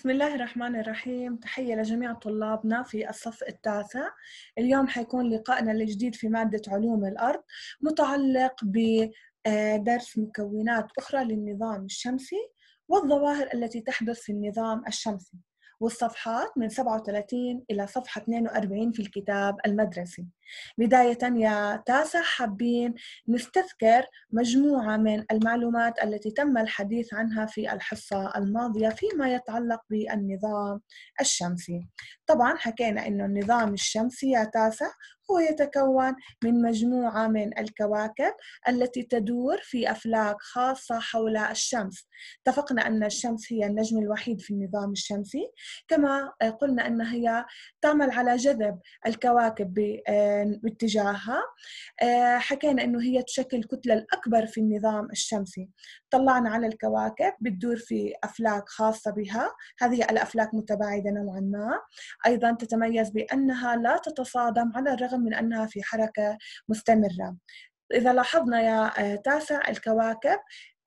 بسم الله الرحمن الرحيم تحية لجميع طلابنا في الصف التاسع اليوم حيكون لقائنا الجديد في مادة علوم الأرض متعلق بدرس آه، مكونات أخرى للنظام الشمسي والظواهر التي تحدث في النظام الشمسي والصفحات من 37 إلى صفحة 42 في الكتاب المدرسي بداية يا تاسع حابين نستذكر مجموعة من المعلومات التي تم الحديث عنها في الحصة الماضية فيما يتعلق بالنظام الشمسي طبعا حكينا أنه النظام الشمسي يا تاسع هو يتكون من مجموعة من الكواكب التي تدور في أفلاك خاصة حول الشمس اتفقنا أن الشمس هي النجم الوحيد في النظام الشمسي كما قلنا أنها هي تعمل على جذب الكواكب آه، باتجاهها آه، حكينا انه هي تشكل الكتله الاكبر في النظام الشمسي طلعنا على الكواكب بتدور في افلاك خاصه بها هذه الافلاك متباعده نوعا ما ايضا تتميز بانها لا تتصادم على الرغم من انها في حركه مستمره إذا لاحظنا يا آه، تاسع الكواكب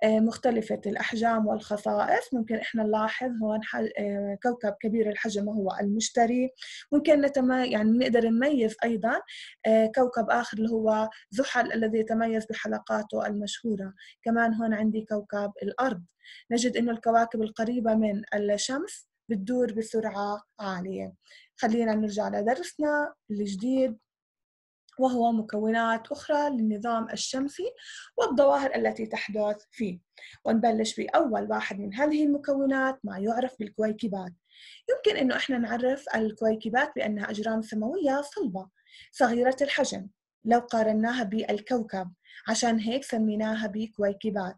مختلفة الأحجام والخصائص ممكن إحنا نلاحظ هون آه، كوكب كبير الحجم هو المشتري ممكن نتم يعني نقدر نميز أيضا آه، كوكب آخر اللي هو زحل الذي يتميز بحلقاته المشهورة كمان هون عندي كوكب الأرض نجد أنه الكواكب القريبة من الشمس بتدور بسرعة عالية خلينا نرجع لدرسنا الجديد وهو مكونات أخرى للنظام الشمسي والظواهر التي تحدث فيه ونبلش بأول واحد من هذه المكونات ما يعرف بالكويكبات يمكن أنه إحنا نعرف الكويكبات بأنها أجرام سماوية صلبة صغيرة الحجم لو قارناها بالكوكب عشان هيك سميناها بكويكبات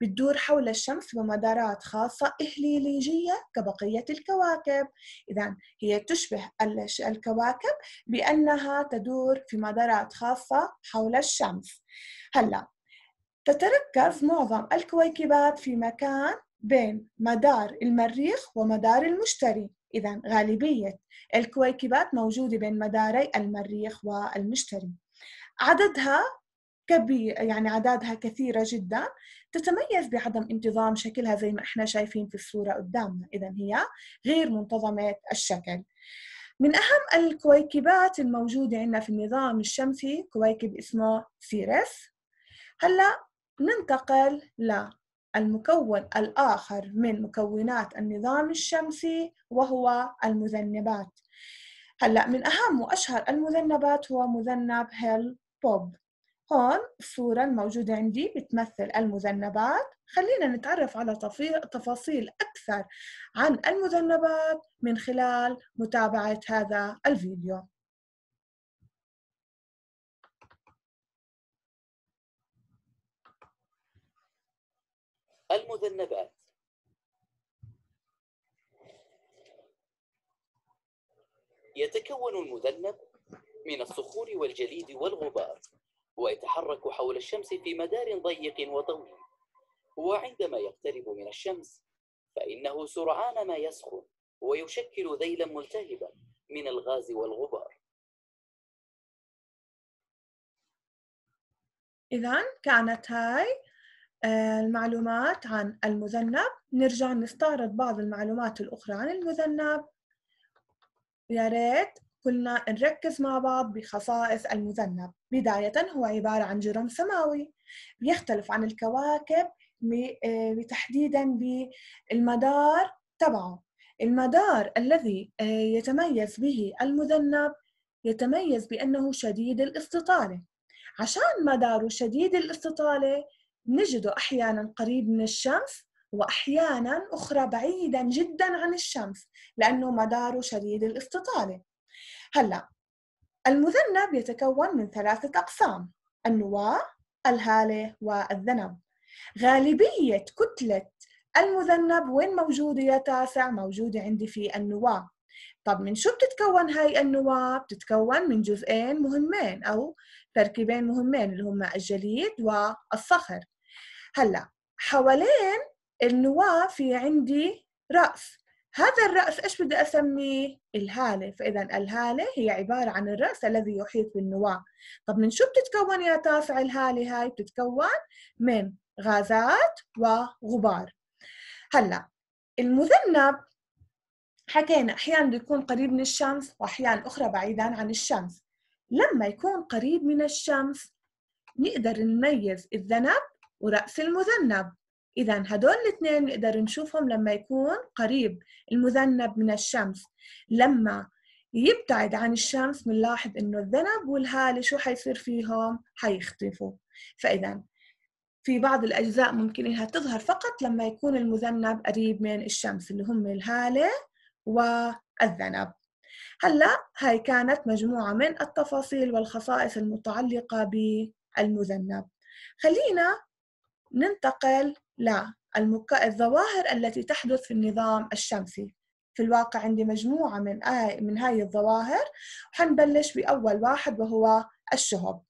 بتدور حول الشمس بمدارات خاصة إهليليجية كبقية الكواكب إذا هي تشبه الكواكب بأنها تدور في مدارات خاصة حول الشمس هلأ تتركز معظم الكويكبات في مكان بين مدار المريخ ومدار المشتري إذا غالبية الكويكبات موجودة بين مداري المريخ والمشتري عددها كبير يعني أعدادها كثيرة جدا تتميز بعدم انتظام شكلها زي ما احنا شايفين في الصورة قدامنا إذا هي غير منتظمة الشكل من أهم الكويكبات الموجودة عندنا في النظام الشمسي كويكب اسمه سيرس هلأ ننتقل للمكون الآخر من مكونات النظام الشمسي وهو المذنبات هلأ من أهم وأشهر المذنبات هو مذنب هيل بوب هون الصورة الموجودة عندي بتمثل المذنبات خلينا نتعرف على تفاصيل أكثر عن المذنبات من خلال متابعة هذا الفيديو المذنبات يتكون المذنب من الصخور والجليد والغبار ويتحرك حول الشمس في مدار ضيق وطويل وعندما يقترب من الشمس فإنه سرعان ما يسخن ويشكل ذيلا ملتهبا من الغاز والغبار إذا كانت هاي آه، المعلومات عن المذنب نرجع نستعرض بعض المعلومات الأخرى عن المذنب يا ريت كلنا نركز مع بعض بخصائص المذنب بداية هو عبارة عن جرم سماوي بيختلف عن الكواكب آه، بتحديدا بالمدار تبعه المدار الذي آه، يتميز به المذنب يتميز بأنه شديد الاستطالة عشان مداره شديد الاستطالة نجده أحيانا قريب من الشمس وأحيانا أخرى بعيدا جدا عن الشمس لأنه مداره شديد الاستطالة هلا المذنب يتكون من ثلاثة أقسام النواة الهالة والذنب غالبية كتلة المذنب وين موجودة يا تاسع موجودة عندي في النواة طب من شو بتتكون هاي النواة؟ بتتكون من جزئين مهمين أو تركيبين مهمين اللي هما الجليد والصخر هلأ حوالين النواة في عندي رأس هذا الرأس إيش بدي أسميه؟ الهالة فإذا الهالة هي عبارة عن الرأس الذي يحيط بالنواة طب من شو بتتكون يا تاسع الهالة هاي؟ بتتكون من غازات وغبار هلأ المذنب حكينا أحيانا بده يكون قريب من الشمس وأحيانا أخرى بعيدا عن الشمس لما يكون قريب من الشمس نقدر نميز الذنب ورأس المذنب إذا هدول الاثنين بنقدر نشوفهم لما يكون قريب المذنب من الشمس لما يبتعد عن الشمس بنلاحظ إنه الذنب والهالة شو حيصير فيهم؟ حيختفوا فإذا في بعض الأجزاء ممكن إنها تظهر فقط لما يكون المذنب قريب من الشمس اللي هم الهالة والذنب هلا هاي كانت مجموعة من التفاصيل والخصائص المتعلقة بالمذنب خلينا ننتقل للظواهر التي تحدث في النظام الشمسي في الواقع عندي مجموعة من من هاي الظواهر وحنبلش بأول واحد وهو الشهب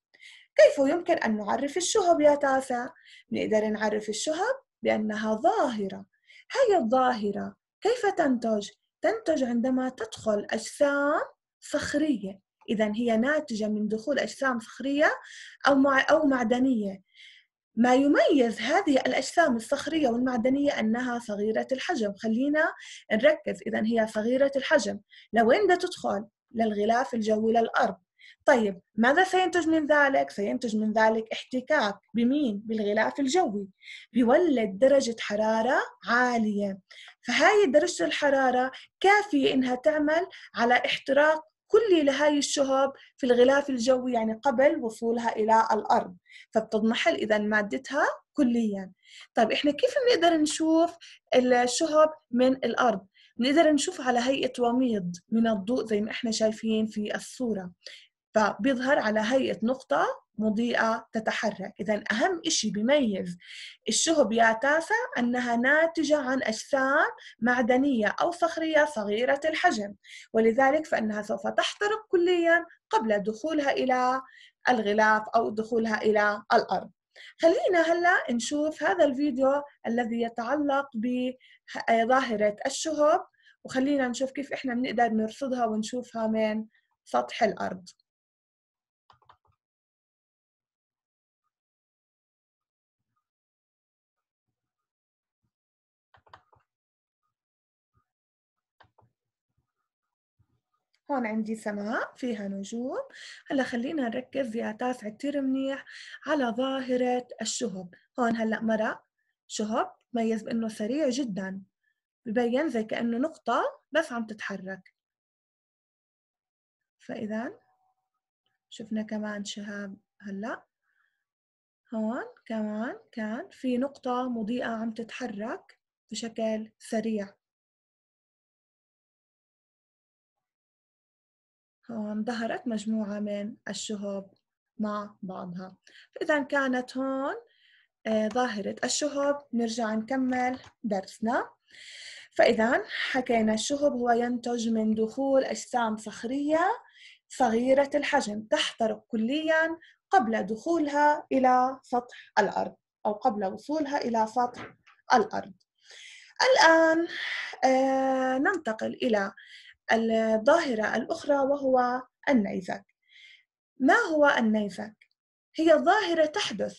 كيف يمكن أن نعرف الشهب يا تاسع؟ نقدر نعرف الشهب بأنها ظاهرة هاي الظاهرة كيف تنتج؟ تنتج عندما تدخل أجسام صخرية إذا هي ناتجة من دخول أجسام صخرية أو أو معدنية ما يميز هذه الأجسام الصخرية والمعدنية أنها صغيرة الحجم خلينا نركز إذا هي صغيرة الحجم لوين بدها تدخل للغلاف الجوي للأرض طيب ماذا سينتج من ذلك؟ سينتج من ذلك احتكاك بمين؟ بالغلاف الجوي بيولد درجة حرارة عالية فهاي درجة الحرارة كافية إنها تعمل على احتراق كل هاي الشهب في الغلاف الجوي يعني قبل وصولها إلى الأرض فبتضمحل إذا مادتها كليا طيب إحنا كيف بنقدر نشوف الشهب من الأرض؟ بنقدر نشوف على هيئة وميض من الضوء زي ما احنا شايفين في الصورة فبيظهر على هيئة نقطة مضيئة تتحرك إذا أهم شيء بيميز الشهب يا تاسع أنها ناتجة عن أجسام معدنية أو صخرية صغيرة الحجم ولذلك فإنها سوف تحترق كليا قبل دخولها إلى الغلاف أو دخولها إلى الأرض خلينا هلا نشوف هذا الفيديو الذي يتعلق بظاهرة الشهب وخلينا نشوف كيف احنا بنقدر نرصدها ونشوفها من سطح الأرض هون عندي سماء فيها نجوم هلا خلينا نركز يا تاسع كتير منيح على ظاهرة الشهب هون هلا مرق شهب ميز بأنه سريع جدا ببين زي كأنه نقطة بس عم تتحرك فإذا شفنا كمان شهاب هلا هون كمان كان في نقطة مضيئة عم تتحرك بشكل سريع هون ظهرت مجموعة من الشهب مع بعضها فإذا كانت هون آه، ظاهرة الشهب نرجع نكمل درسنا فإذا حكينا الشهب هو ينتج من دخول أجسام صخرية صغيرة الحجم تحترق كليا قبل دخولها إلى سطح الأرض أو قبل وصولها إلى سطح الأرض الآن آه، ننتقل إلى الظاهرة الأخرى وهو النيزك ما هو النيزك؟ هي ظاهرة تحدث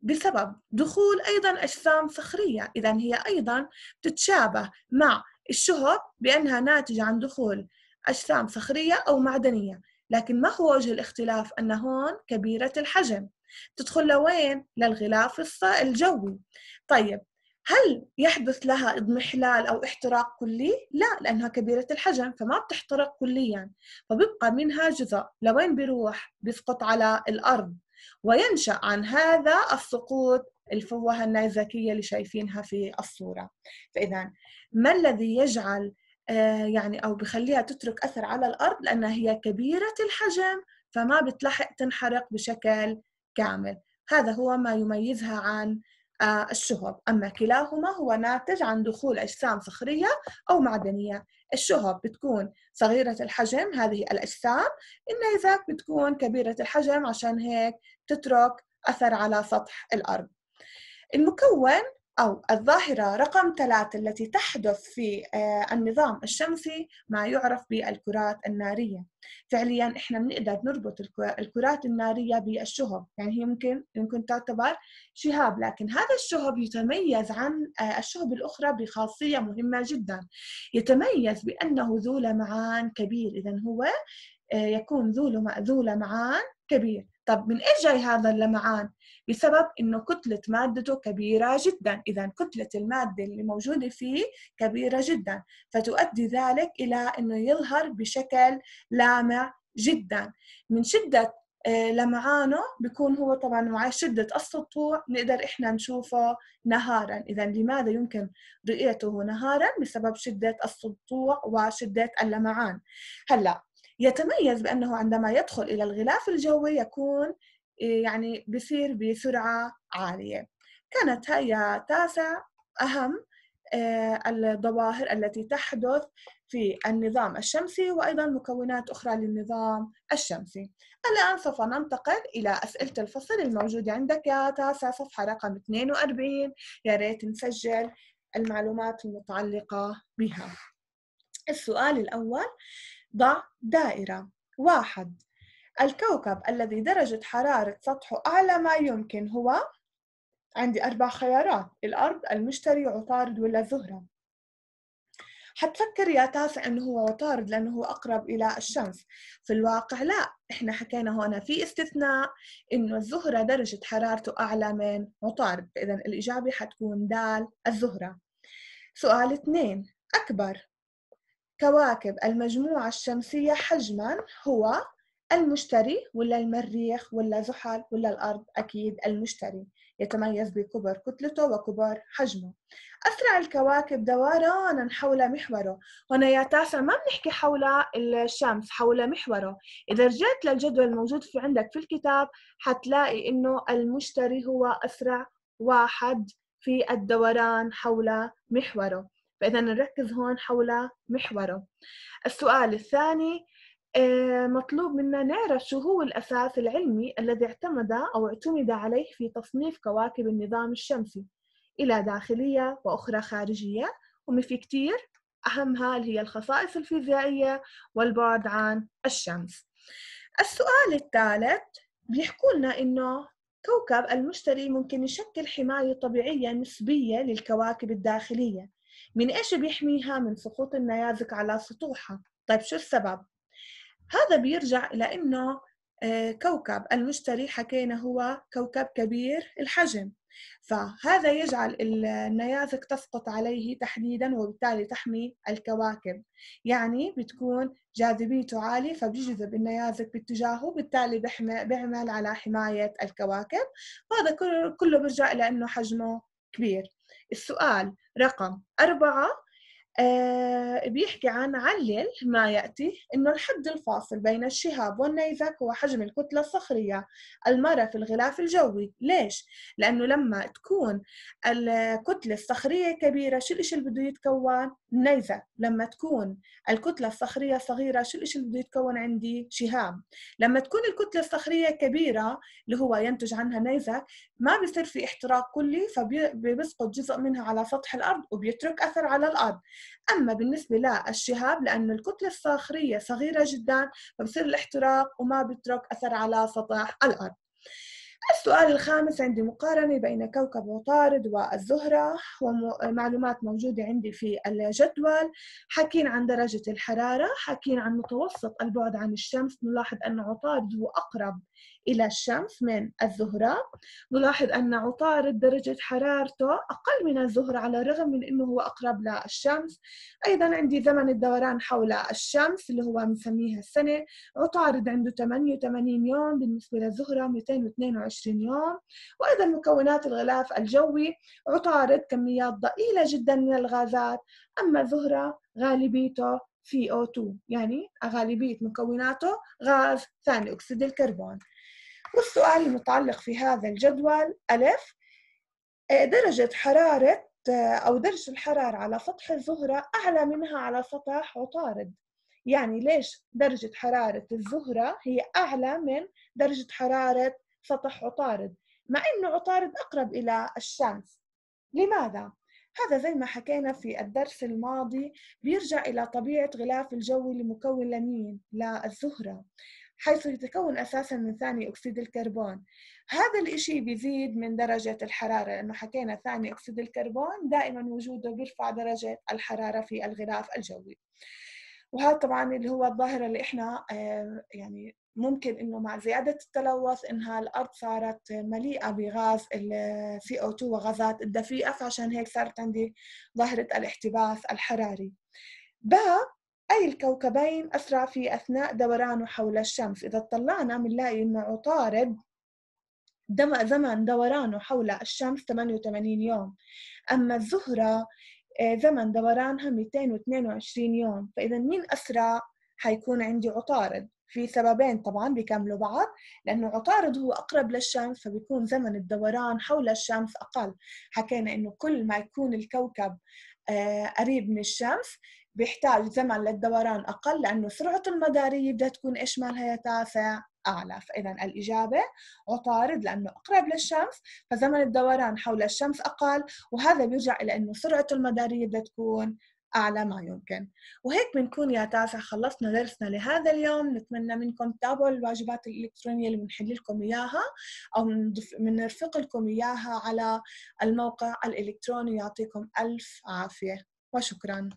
بسبب دخول أيضا أجسام صخرية إذا هي أيضا تتشابه مع الشهب بأنها ناتجة عن دخول أجسام صخرية أو معدنية لكن ما هو وجه الاختلاف أن هون كبيرة الحجم تدخل لوين؟ للغلاف الجوي طيب هل يحدث لها اضمحلال أو احتراق كلي؟ لا لأنها كبيرة الحجم فما بتحترق كليا فبيبقى منها جزء لوين بيروح؟ بيسقط على الأرض وينشأ عن هذا السقوط الفوهة النيزكية اللي شايفينها في الصورة فإذا ما الذي يجعل آه، يعني أو بخليها تترك أثر على الأرض لأنها هي كبيرة الحجم فما بتلحق تنحرق بشكل كامل هذا هو ما يميزها عن آه، الشهب أما كلاهما هو ناتج عن دخول أجسام صخرية أو معدنية الشهب بتكون صغيرة الحجم هذه الأجسام النيزك بتكون كبيرة الحجم عشان هيك تترك أثر على سطح الأرض المكون أو الظاهرة رقم ثلاثة التي تحدث في آه، النظام الشمسي ما يعرف بالكرات النارية فعليا إحنا بنقدر نربط الكرات النارية بالشهب يعني هي ممكن يمكن تعتبر شهاب لكن هذا الشهب يتميز عن آه، الشهب الأخرى بخاصية مهمة جدا يتميز بأنه ذو لمعان كبير إذا هو آه، يكون ذو ذو لمعان كبير طب من ايش جاي هذا اللمعان بسبب انه كتله مادته كبيره جدا اذا كتله الماده اللي موجوده فيه كبيره جدا فتؤدي ذلك الى انه يظهر بشكل لامع جدا من شده آه، لمعانه بيكون هو طبعا مع شدة السطوع نقدر إحنا نشوفه نهارا إذا لماذا يمكن رؤيته نهارا بسبب شدة السطوع وشدة اللمعان هلأ يتميز بأنه عندما يدخل إلى الغلاف الجوي يكون إيه، يعني بيسير بسرعة عالية كانت هي تاسع أهم إيه، الظواهر التي تحدث في النظام الشمسي وأيضا مكونات أخرى للنظام الشمسي الآن سوف ننتقل إلى أسئلة الفصل الموجودة عندك يا تاسع صفحة رقم 42 يا ريت نسجل المعلومات المتعلقة بها السؤال الأول ضع دائرة واحد الكوكب الذي درجة حرارة سطحه أعلى ما يمكن هو عندي أربع خيارات الأرض المشتري عطارد ولا زهرة حتفكر يا تاسع انه هو عطارد لانه هو اقرب الى الشمس في الواقع لا احنا حكينا هنا في استثناء انه الزهره درجه حرارته اعلى من عطارد اذا الاجابه حتكون دال الزهره سؤال اثنين اكبر كواكب المجموعة الشمسية حجما هو المشتري ولا المريخ ولا زحل ولا الأرض أكيد المشتري يتميز بكبر كتلته وكبر حجمه أسرع الكواكب دورانا حول محوره هنا يا تاسع ما بنحكي حول الشمس حول محوره إذا رجعت للجدول الموجود في عندك في الكتاب حتلاقي إنه المشتري هو أسرع واحد في الدوران حول محوره فإذا نركز هون حول محوره السؤال الثاني آه، مطلوب منا نعرف شو هو الأساس العلمي الذي اعتمد أو اعتمد عليه في تصنيف كواكب النظام الشمسي إلى داخلية وأخرى خارجية وما في كتير أهمها اللي هي الخصائص الفيزيائية والبعد عن الشمس السؤال الثالث بيحكوا لنا إنه كوكب المشتري ممكن يشكل حماية طبيعية نسبية للكواكب الداخلية من إيش بيحميها من سقوط النيازك على سطوحها طيب شو السبب هذا بيرجع إلى أنه آه، كوكب المشتري حكينا هو كوكب كبير الحجم فهذا يجعل النيازك تسقط عليه تحديدا وبالتالي تحمي الكواكب يعني بتكون جاذبيته عالية فبيجذب النيازك باتجاهه وبالتالي بيعمل على حماية الكواكب وهذا كله برجع لأنه حجمه كبير السؤال رقم أربعة آه، بيحكي عن علل ما يأتي أنه الحد الفاصل بين الشهاب والنيزك هو حجم الكتلة الصخرية المرة في الغلاف الجوي ليش؟ لأنه لما تكون الكتلة الصخرية كبيرة شو الإشي اللي بده يتكون؟ نيزك لما تكون الكتلة الصخرية صغيرة شو الإشي اللي بده يتكون عندي؟ شهاب لما تكون الكتلة الصخرية كبيرة اللي هو ينتج عنها نيزك ما بصير في احتراق كلي فبيسقط جزء منها على سطح الأرض وبيترك أثر على الأرض أما بالنسبة للشهاب لأنه الكتلة الصخرية صغيرة جدا فبصير الاحتراق وما بيترك أثر على سطح الأرض السؤال الخامس عندي مقارنة بين كوكب عطارد والزهرة ومعلومات موجودة عندي في الجدول حكين عن درجة الحرارة حكين عن متوسط البعد عن الشمس نلاحظ أن عطارد هو أقرب إلى الشمس من الزهرة نلاحظ أن عطارد درجة حرارته أقل من الزهرة على الرغم من أنه هو أقرب للشمس أيضا عندي زمن الدوران حول الشمس اللي هو بنسميها السنة عطارد عنده 88 يوم بالنسبة للزهرة 222 24 يوم وأيضا مكونات الغلاف الجوي عطارد كميات ضئيلة جدا من الغازات أما زهرة غالبيته CO2 يعني غالبية مكوناته غاز ثاني أكسيد الكربون والسؤال المتعلق في هذا الجدول ألف درجة حرارة أو درجة الحرارة على سطح الزهرة أعلى منها على سطح عطارد يعني ليش درجة حرارة الزهرة هي أعلى من درجة حرارة سطح عطارد مع أنه عطارد أقرب إلى الشمس لماذا؟ هذا زي ما حكينا في الدرس الماضي بيرجع إلى طبيعة غلاف الجوي المكون لمين؟ للزهرة حيث يتكون أساسا من ثاني أكسيد الكربون هذا الإشي بيزيد من درجة الحرارة لأنه حكينا ثاني أكسيد الكربون دائما وجوده بيرفع درجة الحرارة في الغلاف الجوي وهذا طبعا اللي هو الظاهرة اللي احنا آه، يعني ممكن انه مع زيادة التلوث انها الارض صارت مليئة بغاز ال CO2 وغازات الدفيئة فعشان هيك صارت عندي ظاهرة الاحتباس الحراري. باء أي الكوكبين أسرع في أثناء دورانه حول الشمس إذا اطلعنا بنلاقي أنه عطارد دم زمن دورانه حول الشمس 88 يوم أما الزهرة آه، زمن دورانها 222 يوم فإذا مين أسرع حيكون عندي عطارد في سببين طبعا بيكملوا بعض لأنه عطارد هو أقرب للشمس فبيكون زمن الدوران حول الشمس أقل حكينا إنه كل ما يكون الكوكب آه، قريب من الشمس بيحتاج زمن للدوران أقل لأنه سرعته المدارية بدها تكون إيش مالها يا تاسع أعلى فإذا الإجابة عطارد لأنه أقرب للشمس فزمن الدوران حول الشمس أقل وهذا بيرجع إلى أنه سرعته المدارية بدها تكون أعلى ما يمكن وهيك بنكون يا تاسع خلصنا درسنا لهذا اليوم نتمنى منكم تتابعوا الواجبات الإلكترونية اللي بنحل لكم إياها أو بنرفق لكم إياها على الموقع الإلكتروني يعطيكم ألف عافية وشكراً